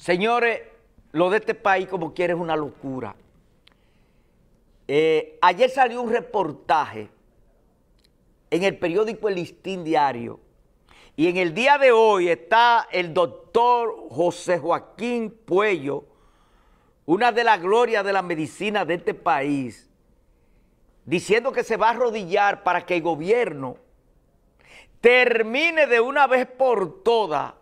Señores, lo de este país como quiere es una locura. Eh, ayer salió un reportaje en el periódico El Listín Diario y en el día de hoy está el doctor José Joaquín Puello, una de las glorias de la medicina de este país, diciendo que se va a arrodillar para que el gobierno termine de una vez por todas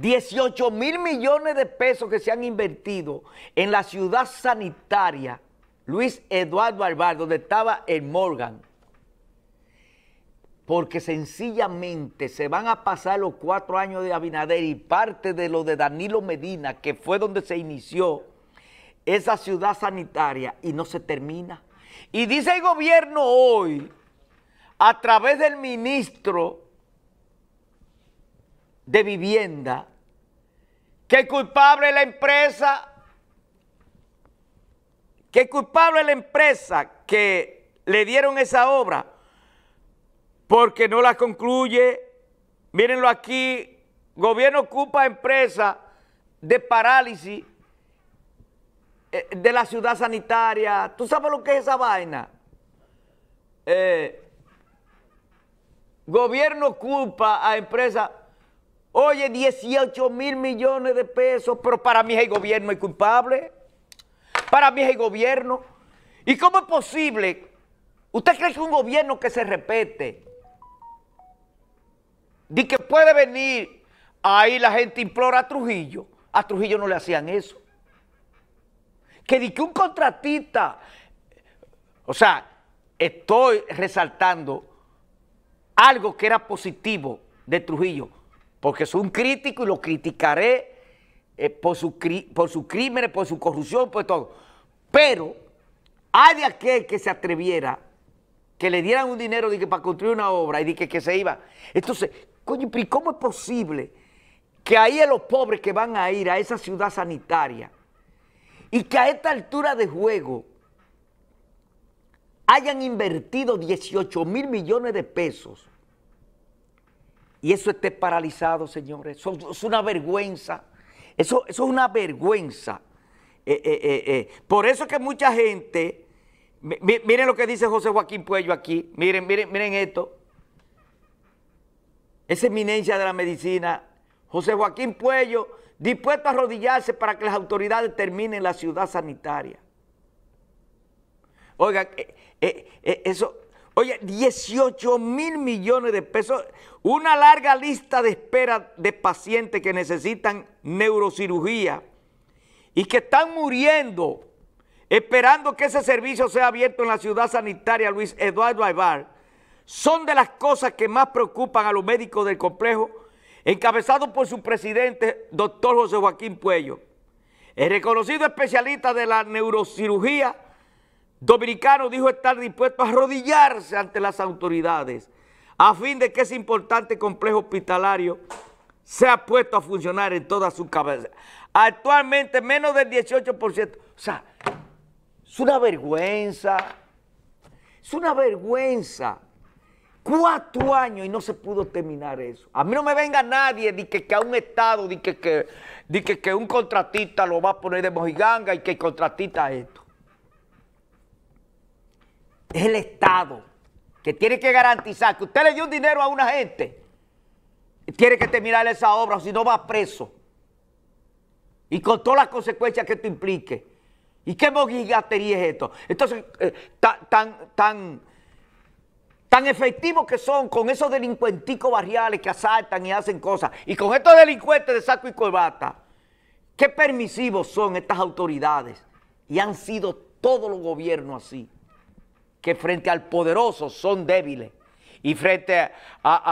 18 mil millones de pesos que se han invertido en la ciudad sanitaria Luis Eduardo Alvar, donde estaba el Morgan. Porque sencillamente se van a pasar los cuatro años de Abinader y parte de lo de Danilo Medina, que fue donde se inició esa ciudad sanitaria y no se termina. Y dice el gobierno hoy, a través del ministro de vivienda, que culpable la empresa, que culpable la empresa que le dieron esa obra porque no la concluye. Mírenlo aquí, gobierno ocupa empresa de parálisis eh, de la ciudad sanitaria. ¿Tú sabes lo que es esa vaina? Eh, gobierno culpa a empresa Oye, 18 mil millones de pesos, pero para mí es el gobierno el culpable. Para mí es el gobierno. ¿Y cómo es posible? ¿Usted cree que un gobierno que se repete, de que puede venir ahí la gente implora a Trujillo? A Trujillo no le hacían eso. Que di que un contratista, o sea, estoy resaltando algo que era positivo de Trujillo, porque soy un crítico y lo criticaré eh, por, sus por crímenes, por su corrupción, por todo. Pero hay de aquel que se atreviera, que le dieran un dinero para construir una obra y que, se iba. Entonces, coño, cómo es posible que ahí a los pobres que van a ir a esa ciudad sanitaria y que a esta altura de juego hayan invertido 18 mil millones de pesos y eso esté paralizado, señores. es una vergüenza. Eso, es una vergüenza. Eh, eh, eh, Por eso que mucha gente, miren lo que dice José Joaquín Puello aquí, miren, miren, miren esto. Esa eminencia de la medicina, José Joaquín Puello, dispuesto a arrodillarse para que las autoridades terminen la ciudad sanitaria. Oiga, eso Oye, 18 mil millones de pesos, una larga lista de espera de pacientes que necesitan neurocirugía y que están muriendo esperando que ese servicio sea abierto en la ciudad sanitaria Luis Eduardo Aybar, son de las cosas que más preocupan a los médicos del complejo, encabezado por su presidente, doctor José Joaquín Puello. El reconocido especialista de la neurocirugía dominicano dijo estar dispuesto a arrodillarse ante las autoridades a fin de que ese importante complejo hospitalario sea puesto a funcionar en toda su cabeza. Actualmente menos del 18%. O sea, es una vergüenza. Es una vergüenza. Cuatro años y no se pudo terminar eso. A mí no me venga nadie de que, a un Estado, que, que, que, que un contratista lo va a poner de mojiganga y que el contratista esto es el Estado que tiene que garantizar que usted le dio un dinero a una gente, tiene que terminar esa obra, o si no va preso. Y con todas las consecuencias que esto implique. ¿Y qué mogigatería es esto? Entonces, eh, tan, tan, tan, tan efectivos que son con esos delincuenticos barriales que asaltan y hacen cosas, y con estos delincuentes de saco y corbata, qué permisivos son estas autoridades. Y han sido todos los gobiernos así que frente al poderoso son débiles. Y frente a,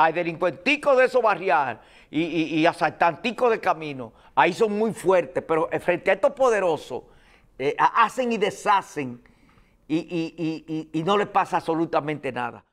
a, delincuenticos de esos barriales y, y, de camino, ahí son muy fuertes, pero frente a estos poderosos eh, hacen y deshacen y, y no les pasa absolutamente nada.